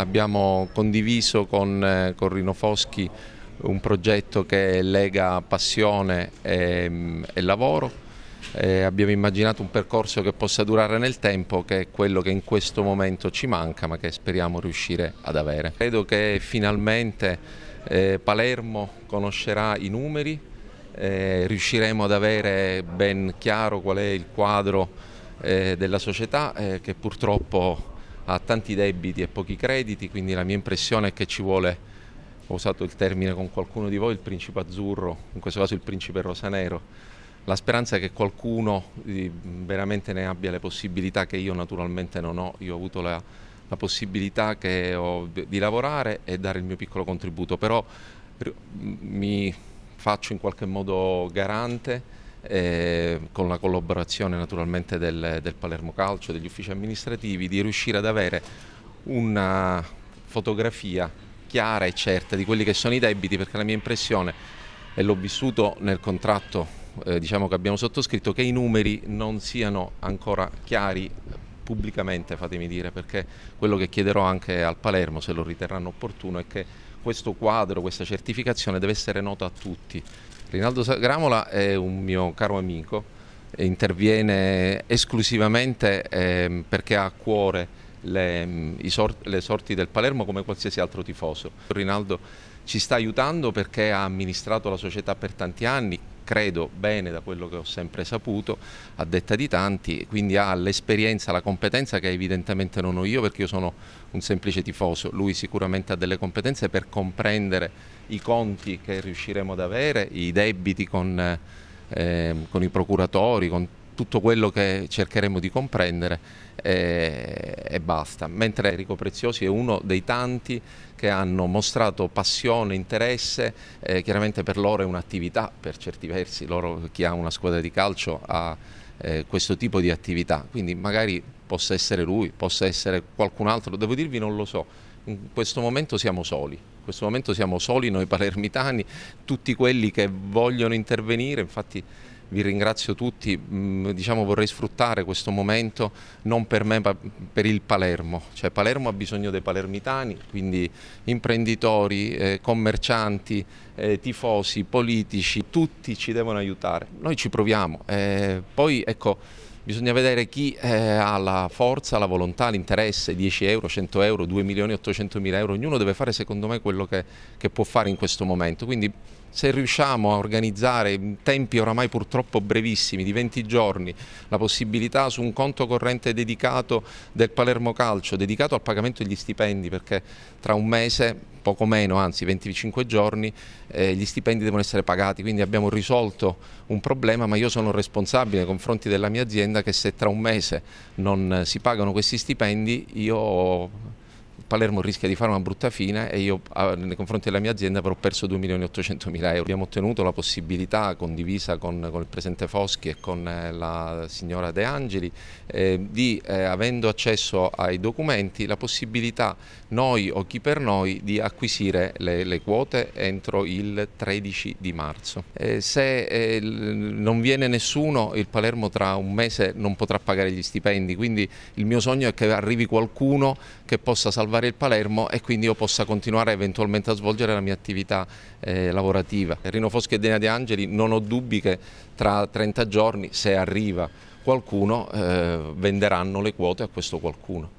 abbiamo condiviso con, eh, con Rino Foschi un progetto che lega passione e, mm, e lavoro. Eh, abbiamo immaginato un percorso che possa durare nel tempo, che è quello che in questo momento ci manca, ma che speriamo riuscire ad avere. Credo che finalmente eh, Palermo conoscerà i numeri, eh, riusciremo ad avere ben chiaro qual è il quadro eh, della società eh, che purtroppo ha tanti debiti e pochi crediti, quindi la mia impressione è che ci vuole, ho usato il termine con qualcuno di voi, il principe azzurro, in questo caso il principe rosanero, la speranza è che qualcuno eh, veramente ne abbia le possibilità che io naturalmente non ho, io ho avuto la, la possibilità di lavorare e dare il mio piccolo contributo, però mi faccio in qualche modo garante eh, con la collaborazione naturalmente del, del, Palermo Calcio, degli uffici amministrativi, di riuscire ad avere una fotografia chiara e certa di quelli che sono i debiti, perché la mia impressione, e l'ho vissuto nel contratto eh, diciamo che abbiamo sottoscritto, che i numeri non siano ancora chiari pubblicamente, fatemi dire, perché quello che chiederò anche al Palermo, se lo riterranno opportuno, è che questo quadro, questa certificazione deve essere nota a tutti, Rinaldo Gramola è un mio caro amico, interviene esclusivamente eh, perché ha a cuore le, mm, sort, le, sorti del Palermo come qualsiasi altro tifoso. Rinaldo ci sta aiutando perché ha amministrato la società per tanti anni, credo bene da quello che ho sempre saputo, a detta di tanti, quindi ha l'esperienza, la competenza che evidentemente non ho io perché io sono un semplice tifoso, lui sicuramente ha delle competenze per comprendere i conti che riusciremo ad avere, i debiti con, eh, ehm, con i procuratori, con tutto quello che cercheremo di comprendere e, eh, e basta. Mentre Enrico Preziosi è uno dei tanti che hanno mostrato passione, interesse, eh, chiaramente per loro è un'attività, per certi versi, loro, chi ha una squadra di calcio ha eh, questo tipo di attività, quindi magari possa essere lui, possa essere qualcun altro, devo dirvi non lo so, in questo momento siamo soli. In questo momento siamo soli noi palermitani, tutti quelli che vogliono intervenire, infatti vi ringrazio tutti, mm, diciamo vorrei sfruttare questo momento non per me ma per il Palermo, cioè Palermo ha bisogno dei palermitani, quindi imprenditori, eh, commercianti, eh, tifosi, politici, tutti ci devono aiutare, noi ci proviamo, eh, poi ecco bisogna vedere chi eh, ha la forza, la volontà, l'interesse, 10 euro, 100 euro, 2 milioni 800 mila euro, ognuno deve fare secondo me quello che, che può fare in questo momento, quindi se riusciamo a organizzare in tempi oramai purtroppo brevissimi di 20 giorni la possibilità su un conto corrente dedicato del Palermo Calcio, dedicato al pagamento degli stipendi perché tra un mese poco meno, anzi 25 giorni, eh, gli stipendi devono essere pagati, quindi abbiamo risolto un problema, ma io sono responsabile nei confronti della mia azienda che se tra un mese non si pagano questi stipendi io Palermo rischia di fare una brutta fine e io ah, nei confronti della mia azienda avrò perso 2 milioni e 800 mila euro. Abbiamo ottenuto la possibilità condivisa con, con il Presidente Foschi e con eh, la signora De Angeli eh, di, eh, avendo accesso ai documenti, la possibilità noi o chi per noi di acquisire le, le quote entro il 13 di marzo. Eh, se eh, non viene nessuno il Palermo tra un mese non potrà pagare gli stipendi, quindi il mio sogno è che arrivi qualcuno che possa salvare fare il Palermo e quindi io possa continuare eventualmente a svolgere la mia attività eh, lavorativa. Rino Foschi e Dena De Angeli non ho dubbi che tra 30 giorni, se arriva qualcuno, eh, venderanno le quote a questo qualcuno.